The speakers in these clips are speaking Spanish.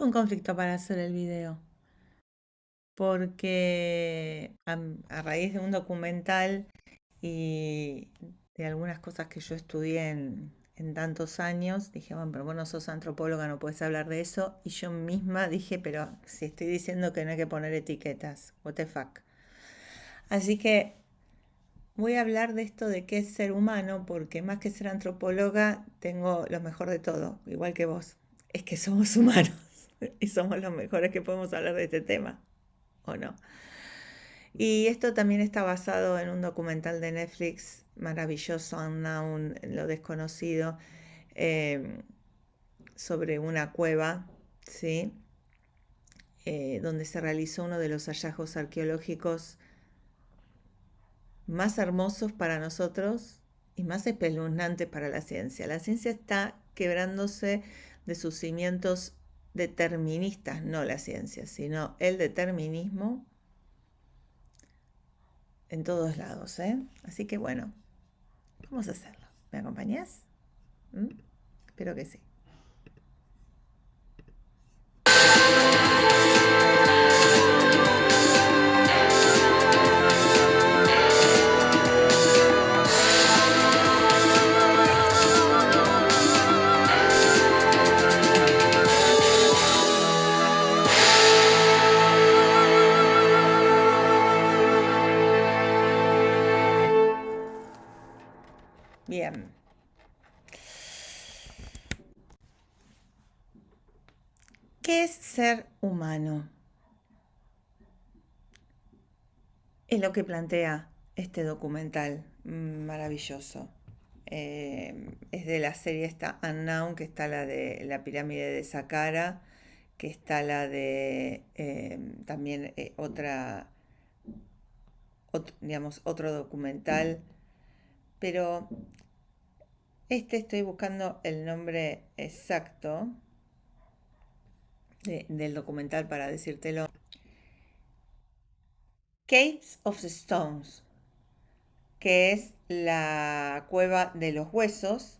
un conflicto para hacer el video, porque a, raíz de un documental y de algunas cosas que yo estudié en, tantos años, dije, bueno, pero vos no sos antropóloga, no puedes hablar de eso. Y yo misma dije, pero si estoy diciendo que no hay que poner etiquetas, what the fuck. Así que voy a hablar de esto de qué es ser humano, porque más que ser antropóloga, tengo lo mejor de todo, igual que vos, es que somos humanos. y somos los mejores que podemos hablar de este tema, ¿o no? Y esto también está basado en un documental de Netflix maravilloso, Unknown, lo desconocido, em, sobre una cueva, ¿sí? Eh, donde se realizó uno de los hallazgos arqueológicos más hermosos para nosotros y más espeluznantes para la ciencia. La ciencia está quebrándose de sus cimientos deterministas, no la ciencia, sino el determinismo en todos lados. ¿eh? Así que bueno, vamos a hacerlo. ¿Me acompañas? ¿Mm? Espero que sí. ¿Qué es ser humano? Es lo que plantea este documental mm, maravilloso. Eh, es de la serie esta Unknown, que está la de la pirámide de Saqqara, que está la de eh, también eh, otra, digamos, otro documental. Pero este estoy buscando el nombre exacto del documental para decírtelo. Caves of the Stones, que es la cueva de los huesos,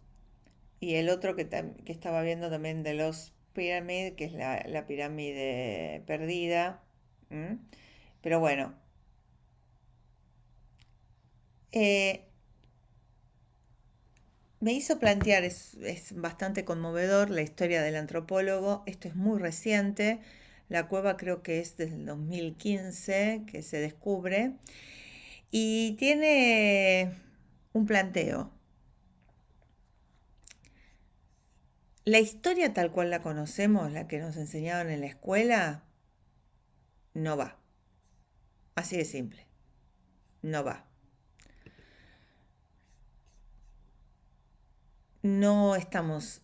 y el otro que, estaba viendo también de los Pyramid, que es la, pirámide perdida. Pero bueno. Eh, me hizo plantear, es, bastante conmovedor la historia del antropólogo, esto es muy reciente, la cueva creo que es del 2015 que se descubre, y tiene un planteo. La historia tal cual la conocemos, la que nos enseñaron en la escuela, no va. Así de simple. No va. no estamos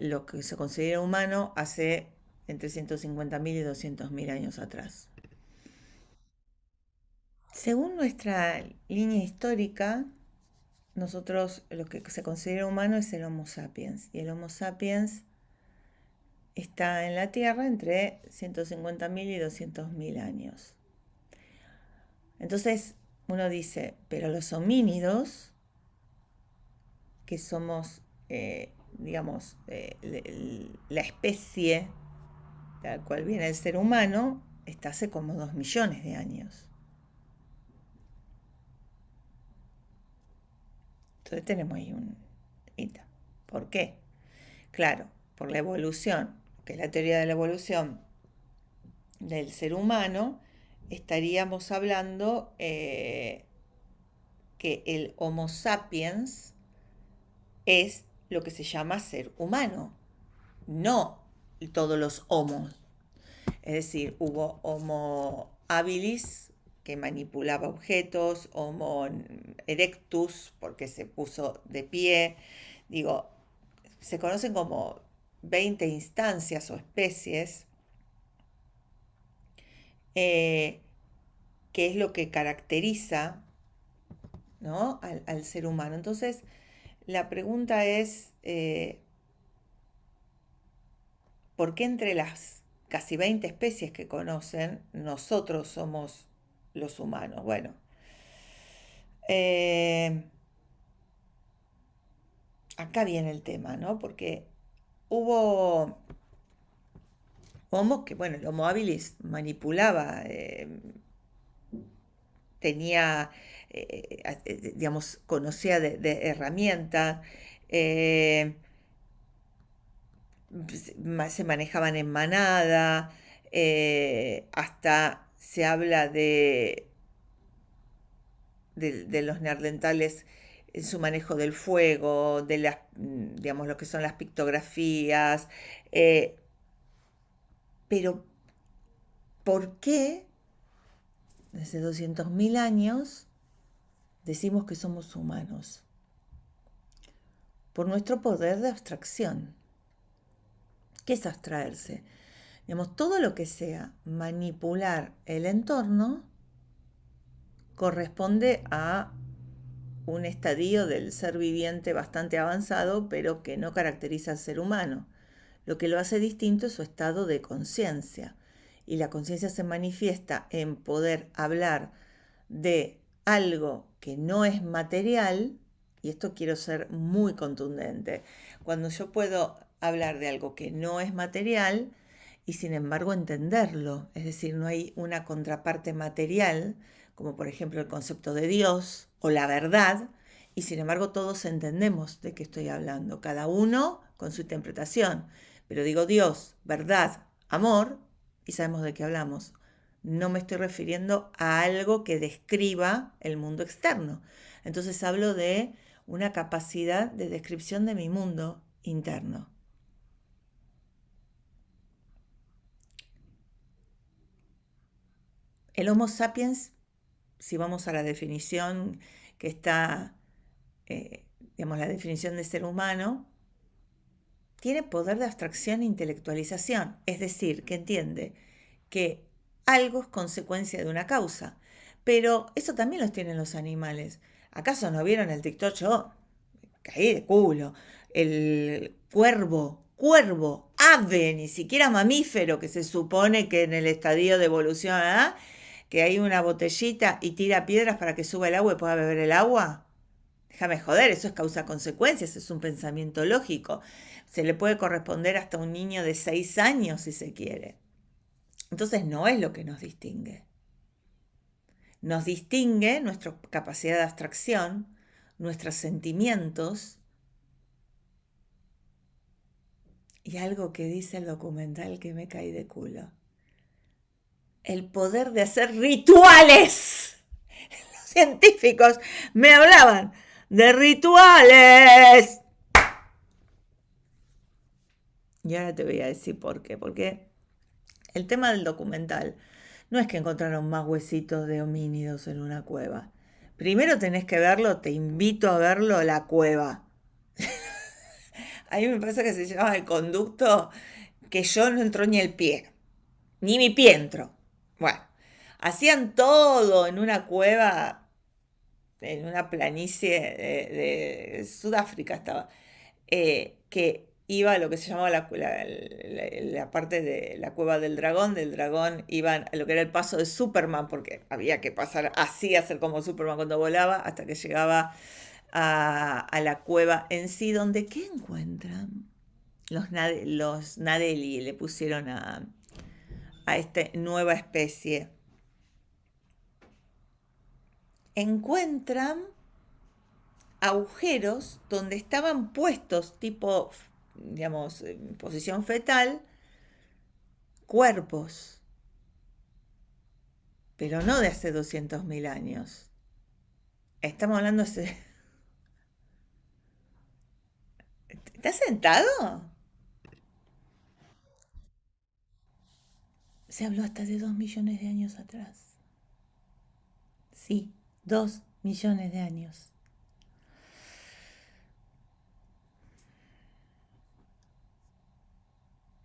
lo que se considera humano hace entre 150.000 y 200.000 años atrás. Según nuestra línea histórica, nosotros lo que se considera humano es el Homo sapiens. Y el Homo sapiens está en la Tierra entre 150.000 y 200.000 años. Entonces uno dice, pero los homínidos que somos, eh, digamos, eh, la especie de la cual viene el ser humano, está hace como dos millones de años. Entonces tenemos ahí un ¿Por qué? Claro, por la evolución, que es la teoría de la evolución del ser humano, estaríamos hablando eh, que el Homo sapiens es lo que se llama ser humano, no todos los homos. Es decir, hubo homo habilis, que manipulaba objetos, homo erectus, porque se puso de pie. Digo, se conocen como 20 instancias o especies, eh, que es lo que caracteriza ¿no? al ser humano. Entonces, la pregunta es, eh, ¿por qué entre las casi 20 especies que conocen nosotros somos los humanos? Bueno, eh, acá viene el tema, ¿no? Porque hubo homos que bueno, el Homo habilis manipulaba, eh, tenía eh, eh, digamos, conocía de, de herramientas, eh, se manejaban en manada, hasta se habla de, de, los neandertales en su manejo del fuego, de las, digamos, lo que son las pictografías, pero ¿por qué desde 200.000 años decimos que somos humanos, por nuestro poder de abstracción. ¿Qué es abstraerse? Digamos, todo lo que sea manipular el entorno corresponde a un estadio del ser viviente bastante avanzado, pero que no caracteriza al ser humano. Lo que lo hace distinto es su estado de conciencia. Y la conciencia se manifiesta en poder hablar de algo que no es material, y esto quiero ser muy contundente, cuando yo puedo hablar de algo que no es material y sin embargo entenderlo, es decir, no hay una contraparte material, como por ejemplo el concepto de Dios o la verdad, y sin embargo todos entendemos de qué estoy hablando, cada uno con su interpretación, pero digo Dios, verdad, amor, y sabemos de qué hablamos, no me estoy refiriendo a algo que describa el mundo externo. Entonces hablo de una capacidad de descripción de mi mundo interno. El Homo sapiens, si vamos a la definición que está, eh, digamos, la definición de ser humano, tiene poder de abstracción e intelectualización, es decir, que entiende que algo es consecuencia de una causa. Pero eso también los tienen los animales. ¿Acaso no vieron el TikTok? Yo caí de culo. El cuervo, cuervo, ave, ni siquiera mamífero, que se supone que en el estadio de evolución, ¿ah? que hay una botellita y tira piedras para que suba el agua y pueda beber el agua. Déjame joder, eso es causa-consecuencias, es un pensamiento lógico. Se le puede corresponder hasta un niño de seis años si se quiere. Entonces no es lo que nos distingue. Nos distingue nuestra capacidad de abstracción, nuestros sentimientos y algo que dice el documental que me caí de culo. El poder de hacer rituales. Los científicos me hablaban de rituales. Y ahora te voy a decir por qué. Porque el tema del documental no es que encontraron más huesitos de homínidos en una cueva. Primero tenés que verlo, te invito a verlo, la cueva. a mí me pasa que se llama el conducto que yo no entro ni el pie, ni mi pie entró. Bueno, hacían todo en una cueva, en una planicie de, Sudáfrica estaba, eh, que iba a lo que se llamaba la, la, parte de la cueva del dragón, del dragón iban a lo que era el paso de Superman, porque había que pasar así, hacer como Superman cuando volaba, hasta que llegaba a, la cueva en sí, donde ¿qué encuentran? Los, Nadeli le pusieron a, a esta nueva especie. Encuentran agujeros donde estaban puestos tipo digamos, eh, posición fetal, cuerpos, pero no de hace 200.000 años. Estamos hablando de... ¿Estás sentado? Se habló hasta de dos millones de años atrás. Sí, dos millones de años.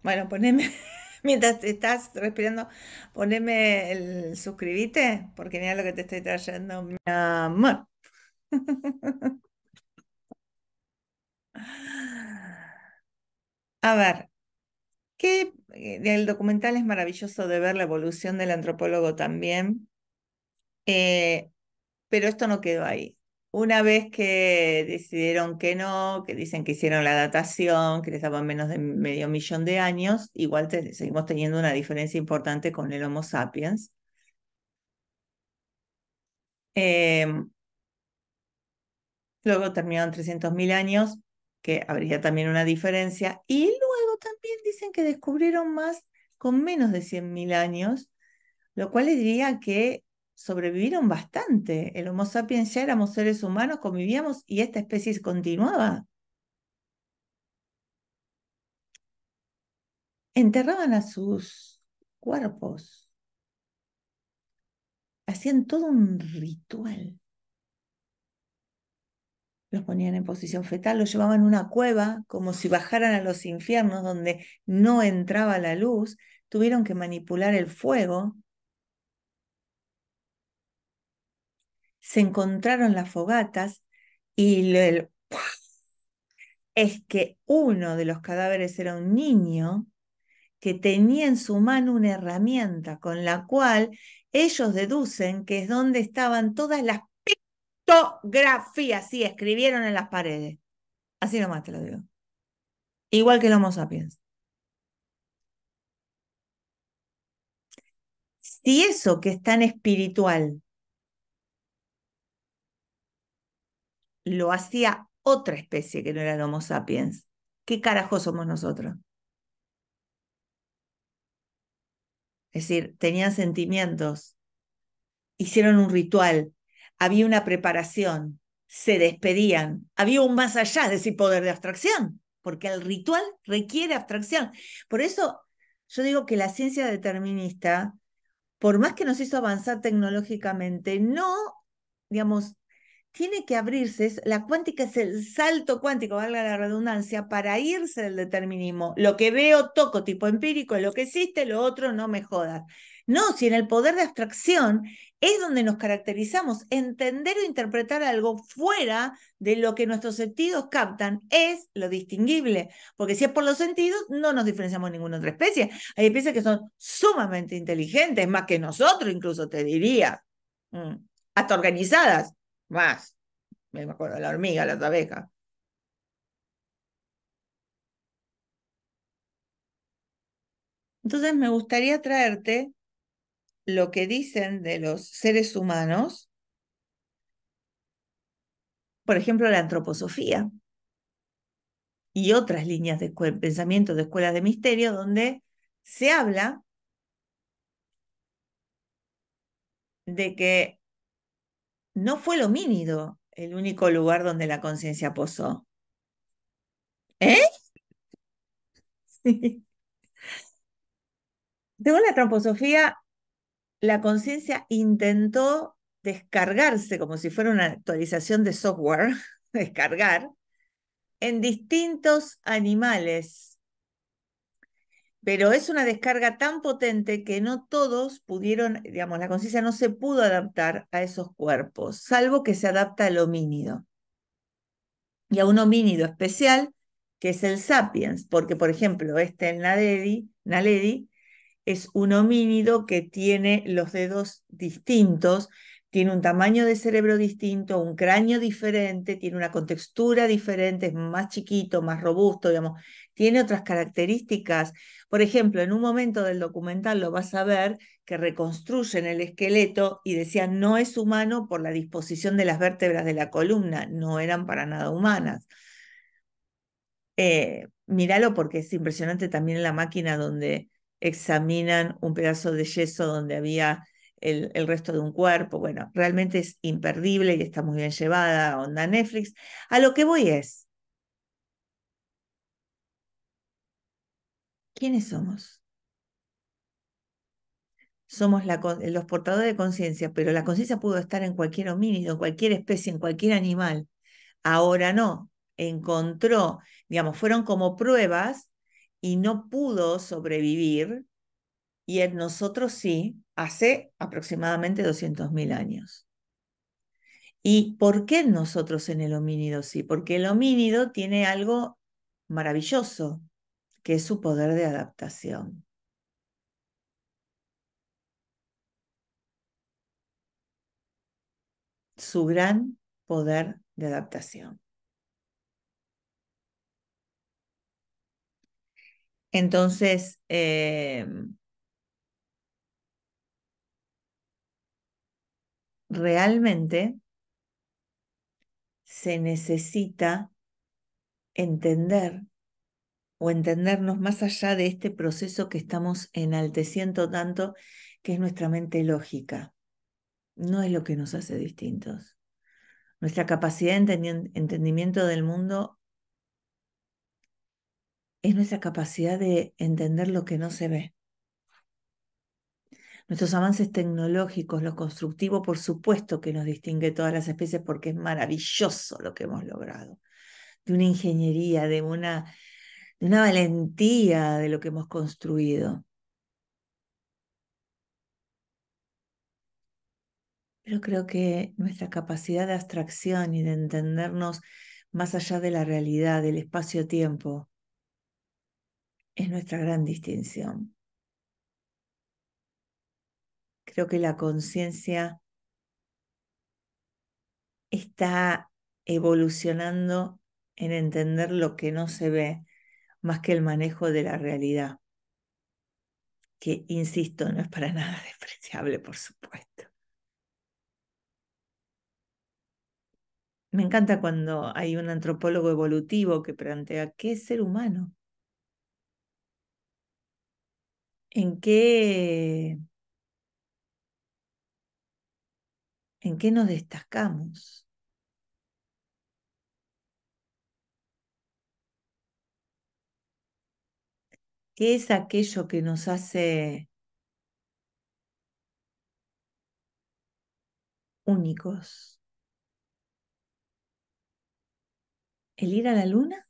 Bueno, poneme, mientras estás respirando, poneme el suscribite, porque mira lo que te estoy trayendo, mi amor. A ver, qué eh, el documental es maravilloso de ver la evolución del antropólogo también, eh, pero esto no quedó ahí. Una vez que decidieron que no, que dicen que hicieron la datación, que les daban menos de medio millón de años, igual seguimos teniendo una diferencia importante con el Homo sapiens. Em, luego terminaron 300.000 años, que habría también una diferencia. Y luego también dicen que descubrieron más con menos de 100.000 años, lo cual diría que sobrevivieron bastante. El Homo sapiens ya éramos seres humanos, convivíamos y esta especie continuaba. Enterraban a sus cuerpos. Hacían todo un ritual. Los ponían en posición fetal, los llevaban a una cueva como si bajaran a los infiernos donde no entraba la luz. Tuvieron que manipular el fuego se encontraron las fogatas y el, es que uno de los cadáveres era un niño que tenía en su mano una herramienta con la cual ellos deducen que es donde estaban todas las pictografías, y escribieron en las paredes. Así nomás te lo digo. Igual que el Homo sapiens. Si eso que es tan espiritual lo hacía otra especie que no era Homo sapiens. ¿Qué carajo somos nosotros? Es decir, tenían sentimientos, hicieron un ritual, había una preparación, se despedían, había un más allá, de ese poder de abstracción, porque el ritual requiere abstracción. Por eso yo digo que la ciencia determinista, por más que nos hizo avanzar tecnológicamente, no, digamos, tiene que abrirse, la cuántica es el salto cuántico, valga la redundancia, para irse del determinismo. Lo que veo, toco, tipo empírico, lo que existe, lo otro, no me jodas. No, si en el poder de abstracción es donde nos caracterizamos, entender o interpretar algo fuera de lo que nuestros sentidos captan es lo distinguible, porque si es por los sentidos no nos diferenciamos de ninguna otra especie. Hay especies que son sumamente inteligentes, más que nosotros incluso te diría, mm, hasta organizadas más. Me acuerdo, la hormiga, las abejas. Entonces me gustaría traerte lo que dicen de los seres humanos, por ejemplo, la antroposofía y otras líneas de pensamiento de escuelas de misterio donde se habla de que no fue lo homínido el único lugar donde la conciencia posó. ¿Eh? Sí. Según la tramposofía, la conciencia intentó descargarse como si fuera una actualización de software, descargar, en distintos animales pero es una descarga tan potente que no todos pudieron, digamos, la conciencia no se pudo adaptar a esos cuerpos, salvo que se adapta al homínido. Y a un homínido especial, que es el sapiens, porque por ejemplo, este el Naledi, Naledi es un homínido que tiene los dedos distintos, tiene un tamaño de cerebro distinto, un cráneo diferente, tiene una contextura diferente, es más chiquito, más robusto, digamos, tiene otras características. Por ejemplo, en un momento del documental lo vas a ver que reconstruyen el esqueleto y decían no es humano por la disposición de las vértebras de la columna, no eran para nada humanas. Eh, míralo porque es impresionante también la máquina donde examinan un pedazo de yeso donde había el, el, resto de un cuerpo. Bueno, realmente es imperdible y está muy bien llevada, onda Netflix. A lo que voy es, ¿Quiénes somos? Somos los portadores de conciencia, pero la conciencia pudo estar en cualquier homínido, en cualquier especie, en cualquier animal. Ahora no. Encontró, digamos, fueron como pruebas y no pudo sobrevivir y en nosotros sí, hace aproximadamente 200.000 años. ¿Y por qué nosotros en el homínido sí? Porque el homínido tiene algo maravilloso, que es su poder de adaptación. Su gran poder de adaptación. Entonces, em, realmente se necesita entender o entendernos más allá de este proceso que estamos enalteciendo tanto, que es nuestra mente lógica. No es lo que nos hace distintos. Nuestra capacidad de entendimiento del mundo es nuestra capacidad de entender lo que no se ve. Nuestros avances tecnológicos, lo constructivo, por supuesto que nos distingue todas las especies porque es maravilloso lo que hemos logrado. De una ingeniería, de una de una valentía de lo que hemos construido. Pero creo que nuestra capacidad de abstracción y de entendernos más allá de la realidad, del espacio-tiempo, es nuestra gran distinción. Creo que la conciencia está evolucionando en entender lo que no se ve, más que el manejo de la realidad, que, insisto, no es para nada despreciable, por supuesto. Me encanta cuando hay un antropólogo evolutivo que plantea qué es ser humano. ¿En qué, en qué nos destacamos? ¿Qué es aquello que nos hace únicos? ¿El ir a la luna?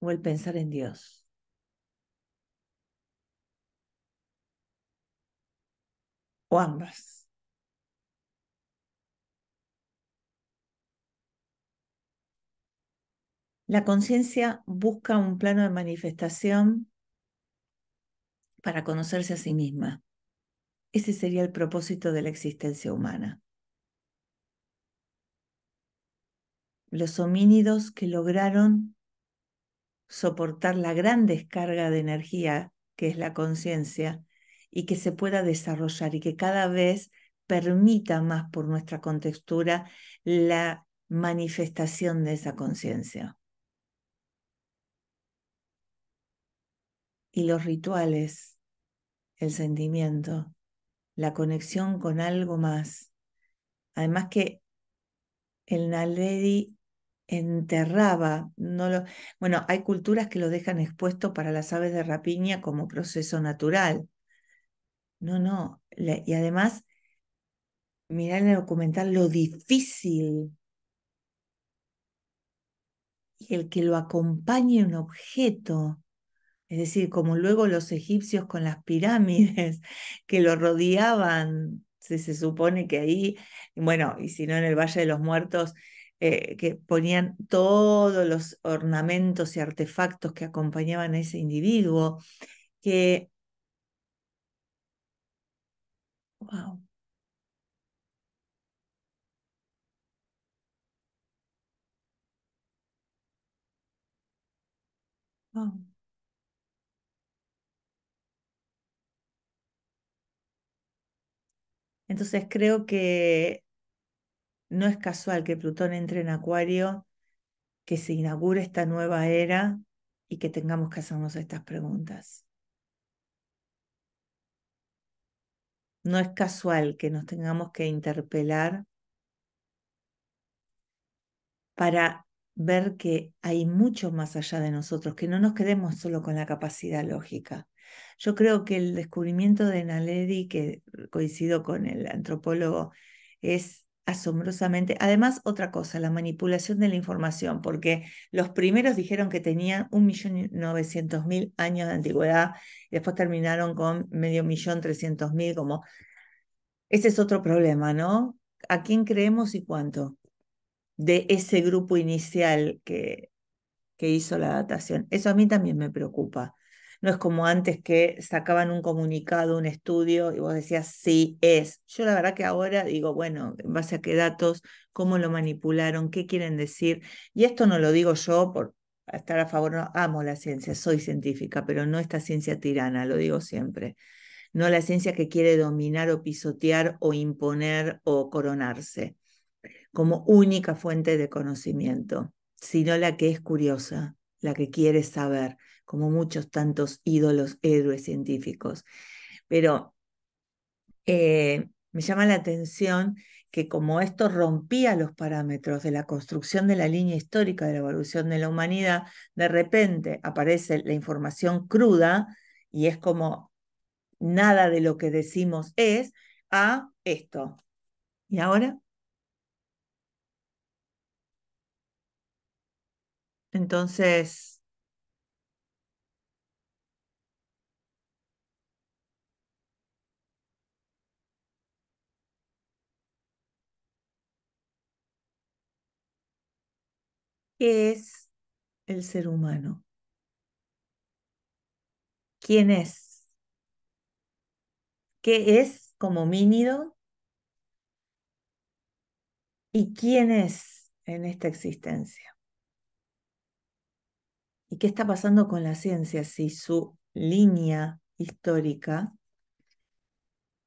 ¿O el pensar en Dios? ¿O ambas? La conciencia busca un plano de manifestación para conocerse a sí misma. Ese sería el propósito de la existencia humana. Los homínidos que lograron soportar la gran descarga de energía que es la conciencia y que se pueda desarrollar y que cada vez permita más por nuestra contextura la manifestación de esa conciencia. y los rituales, el sentimiento, la conexión con algo más. Además que el Naledi enterraba, no lo, bueno, hay culturas que lo dejan expuesto para las aves de rapiña como proceso natural. No, no, y además, mirar en el documental lo difícil y el que lo acompañe un objeto es decir, como luego los egipcios con las pirámides que lo rodeaban, se, se supone que ahí, bueno, y si no en el Valle de los Muertos, eh, que ponían todos los ornamentos y artefactos que acompañaban a ese individuo, que... ¡Wow! ¡Wow! Entonces creo que no es casual que Plutón entre en Acuario, que se inaugure esta nueva era y que tengamos que hacernos estas preguntas. No es casual que nos tengamos que interpelar para ver que hay mucho más allá de nosotros, que no nos quedemos solo con la capacidad lógica. Yo creo que el descubrimiento de Naledi, que coincido con el antropólogo, es asombrosamente. Además, otra cosa, la manipulación de la información, porque los primeros dijeron que tenían 1.900.000 años de antigüedad, después terminaron con medio millón trescientos como ese es otro problema, ¿no? ¿A quién creemos y cuánto? De ese grupo inicial que, que hizo la datación. Eso a mí también me preocupa. No es como antes que sacaban un comunicado, un estudio, y vos decías, sí, es. Yo la verdad que ahora digo, bueno, en base a qué datos, cómo lo manipularon, qué quieren decir. Y esto no lo digo yo por estar a favor, no, amo la ciencia, soy científica, pero no esta ciencia tirana, lo digo siempre. No la ciencia que quiere dominar o pisotear o imponer o coronarse como única fuente de conocimiento, sino la que es curiosa, la que quiere saber, como muchos tantos ídolos, héroes científicos. Pero eh, me llama la atención que como esto rompía los parámetros de la construcción de la línea histórica de la evolución de la humanidad, de repente aparece la información cruda y es como nada de lo que decimos es a ah, esto. ¿Y ahora? Entonces, ¿Qué es el ser humano? ¿Quién es? ¿Qué es como mínido? ¿Y quién es en esta existencia? ¿Y qué está pasando con la ciencia si su línea histórica,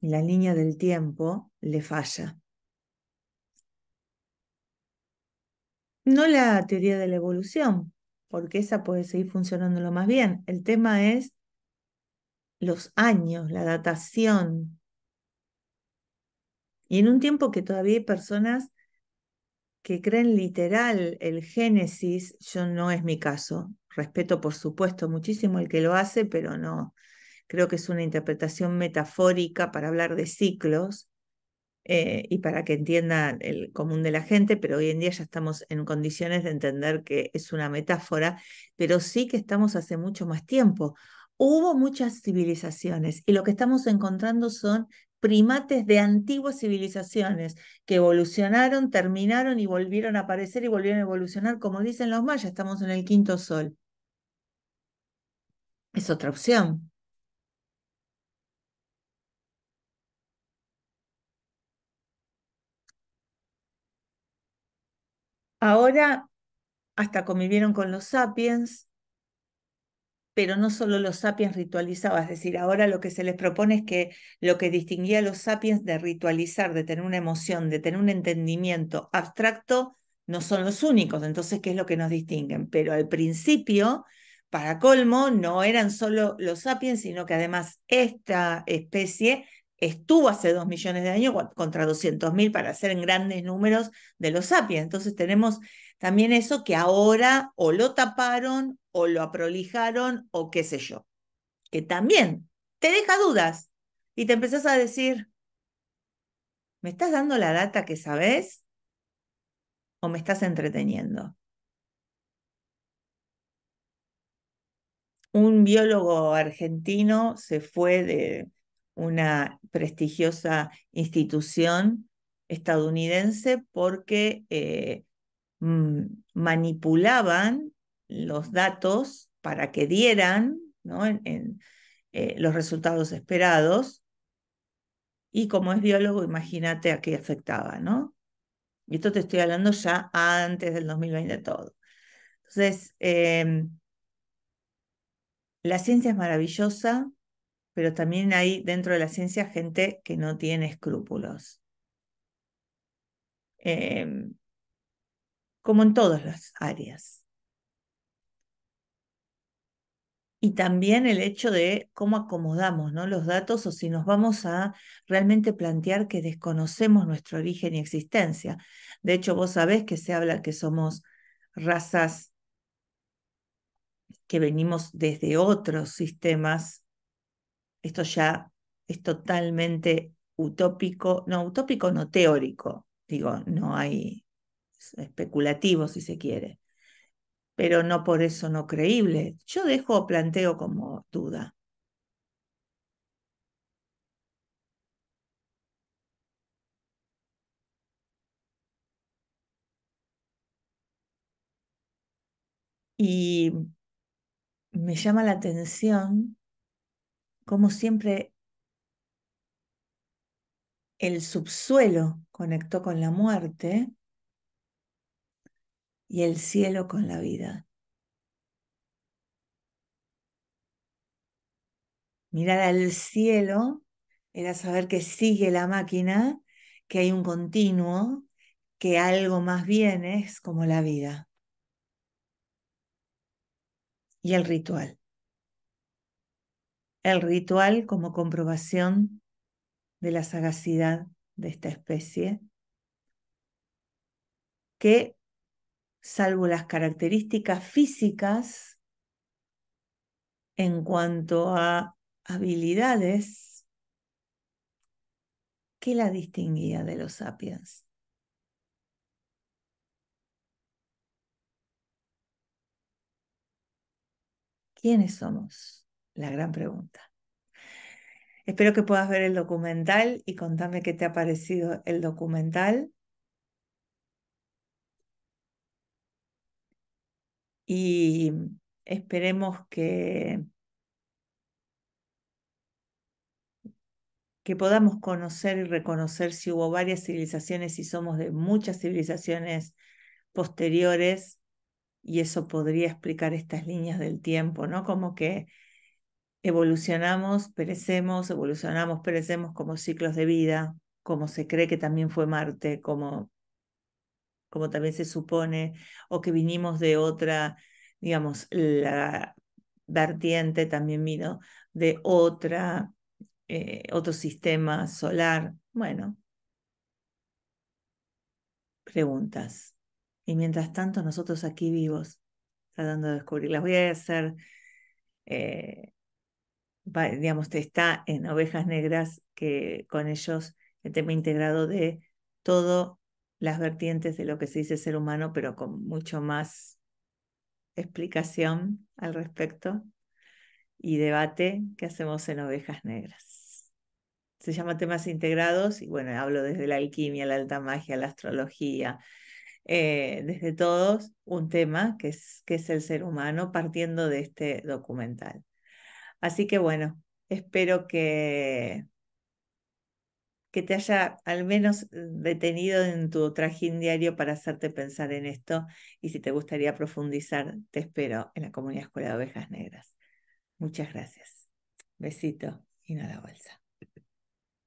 la línea del tiempo, le falla? No la teoría de la evolución, porque esa puede seguir funcionándolo más bien. El tema es los años, la datación. Y en un tiempo que todavía hay personas que creen literal el Génesis, yo no es mi caso. Respeto, por supuesto, muchísimo el que lo hace, pero no. Creo que es una interpretación metafórica para hablar de ciclos eh, y para que entienda el común de la gente, pero hoy en día ya estamos en condiciones de entender que es una metáfora, pero sí que estamos hace mucho más tiempo. Hubo muchas civilizaciones y lo que estamos encontrando son primates de antiguas civilizaciones que evolucionaron, terminaron y volvieron a aparecer y volvieron a evolucionar, como dicen los mayas, estamos en el quinto sol. Es otra opción. Ahora hasta convivieron con los sapiens, pero no solo los sapiens ritualizaban, es decir, ahora lo que se les propone es que lo que distinguía a los sapiens de ritualizar, de tener una emoción, de tener un entendimiento abstracto, no son los únicos, entonces, ¿qué es lo que nos distinguen? Pero al principio, para colmo, no eran solo los sapiens, sino que además esta especie estuvo hace dos millones de años contra 200.000 para hacer en grandes números de los sapiens. Entonces tenemos también eso que ahora o lo taparon o lo aprolijaron o qué sé yo, que también te deja dudas y te empezás a decir, ¿me estás dando la data que sabes o me estás entreteniendo? Un biólogo argentino se fue de, una prestigiosa institución estadounidense porque eh, manipulaban los datos para que dieran ¿no? en, eh, los resultados esperados. Y como es biólogo, imagínate a qué afectaba, ¿no? Y esto te estoy hablando ya antes del 2020 todo. Entonces, em, la ciencia es maravillosa, pero también hay dentro de la ciencia gente que no tiene escrúpulos. Em, como en todas las áreas. Y también el hecho de cómo acomodamos ¿no? los datos o si nos vamos a realmente plantear que desconocemos nuestro origen y existencia. De hecho, vos sabés que se habla que somos razas que venimos desde otros sistemas esto ya es totalmente utópico, no utópico, no teórico, digo, no hay especulativo si se quiere, pero no por eso no creíble. Yo dejo planteo como duda. Y me llama la atención como siempre el subsuelo conectó con la muerte y el cielo con la vida. Mirar al cielo era saber que sigue la máquina, que hay un continuo, que algo más bien es como la vida. Y el ritual el ritual como comprobación de la sagacidad de esta especie, que, salvo las características físicas, en cuanto a habilidades, que la distinguía de los sapiens? ¿Quiénes somos? La gran pregunta. Espero que puedas ver el documental y contame qué te ha parecido el documental. Y esperemos que, que podamos conocer y reconocer si hubo varias civilizaciones y somos de muchas civilizaciones posteriores y eso podría explicar estas líneas del tiempo, ¿no? Como que evolucionamos, perecemos, evolucionamos, perecemos como ciclos de vida, como se cree que también fue Marte, como, como también se supone, o que vinimos de otra, digamos, la vertiente también vino de otra, eh, otro sistema solar. Bueno, preguntas. Y mientras tanto, nosotros aquí vivos, tratando de descubrirlas. Voy a hacer... Eh, digamos, está en Ovejas Negras, que con ellos el tema integrado de todas las vertientes de lo que se dice ser humano, pero con mucho más explicación al respecto y debate que hacemos en Ovejas Negras. Se llama temas integrados y bueno, hablo desde la alquimia, la alta magia, la astrología, eh, desde todos, un tema que es, que es el ser humano partiendo de este documental. Así que bueno, espero que, que te haya al menos detenido en tu trajín diario para hacerte pensar en esto y si te gustaría profundizar, te espero en la comunidad Escuela de Ovejas Negras. Muchas gracias. Besito y nada bolsa.